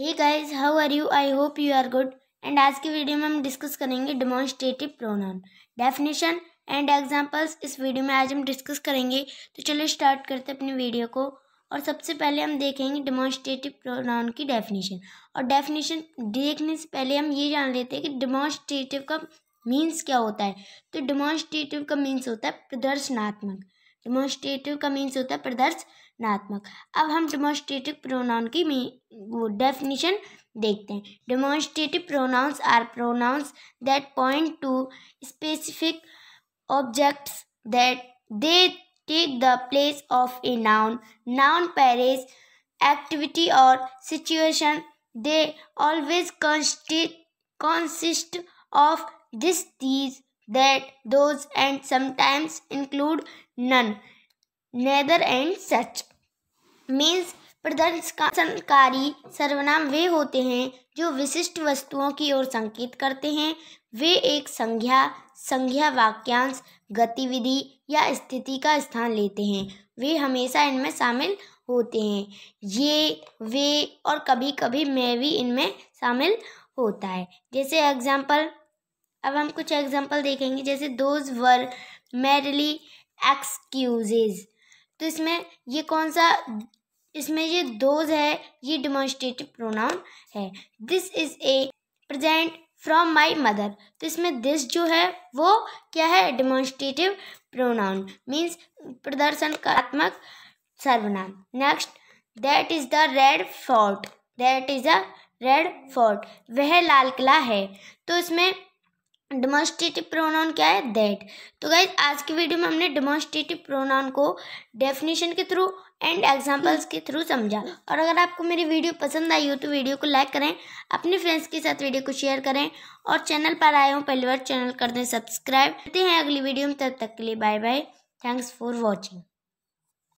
hey guys how are you I hope you are good and आज की video में हम डिस्कस करेंगे demonstrative pronoun definition and examples इस वीडियो में आज हम डिस्कस करेंगे तो चलो स्टार्ट करते हैं अपनी वीडियो को और सबसे पहले हम देखेंगे डिमॉन्स्ट्रेटिव प्रोनाउन की डेफिनेशन और डेफिनेशन देखने से पहले हम ये जान लेते हैं कि डिमॉन्स्ट्रेटिव का मीन्स क्या होता है तो डिमॉन्स्ट्रेटिव का मीन्स होता है प्रदर्शनात्मक डेमोन्स्ट्रेटिव का मीन्स होता है प्रदर्श नात्मक अब हम डेमोस्ट्रेटिव प्रोनाउन की वो डेफिनेशन देखते हैं demonstrative pronouns are pronouns that point to specific objects that they take the place of a noun noun phrase activity और situation they always consist of this these that those and sometimes include none neither and such means प्रदर्शनकारी सर्वनाम वे होते हैं जो विशिष्ट वस्तुओं की ओर संकेत करते हैं वे एक संज्ञा संज्ञा वाक्यांश गतिविधि या स्थिति का स्थान लेते हैं वे हमेशा इनमें शामिल होते हैं ये वे और कभी कभी मैं भी इनमें शामिल होता है जैसे एग्जाम्पल अब हम कुछ एग्जाम्पल देखेंगे जैसे दोज वर मेरली एक्सक्यूजेज़ तो इसमें ये कौन सा इसमें ये दोज है ये डिमॉन्स्ट्रेटिव प्रोनाउन है this is a present from my mother तो इसमें दिस जो है वो क्या है डिमॉन्स्ट्रेटिव प्रोनाउन मीन्स प्रदर्शनकात्मक सर्वनाम next that is the Red Fort that is a Red Fort वह लाल किला है तो इसमें डोमोस्टिटिव प्रोनाउन क्या है दैट तो गाइज आज की वीडियो में हमने डोमोस्टिटिव प्रोनाउन को डेफिनेशन के थ्रू एंड एग्जांपल्स के थ्रू समझा और अगर आपको मेरी वीडियो पसंद आई हो तो वीडियो को लाइक करें अपने फ्रेंड्स के साथ वीडियो को शेयर करें और चैनल पर आए हों पहली बार चैनल कर दें सब्सक्राइब करते हैं अगली वीडियो में तब तक के लिए bye bye thanks for watching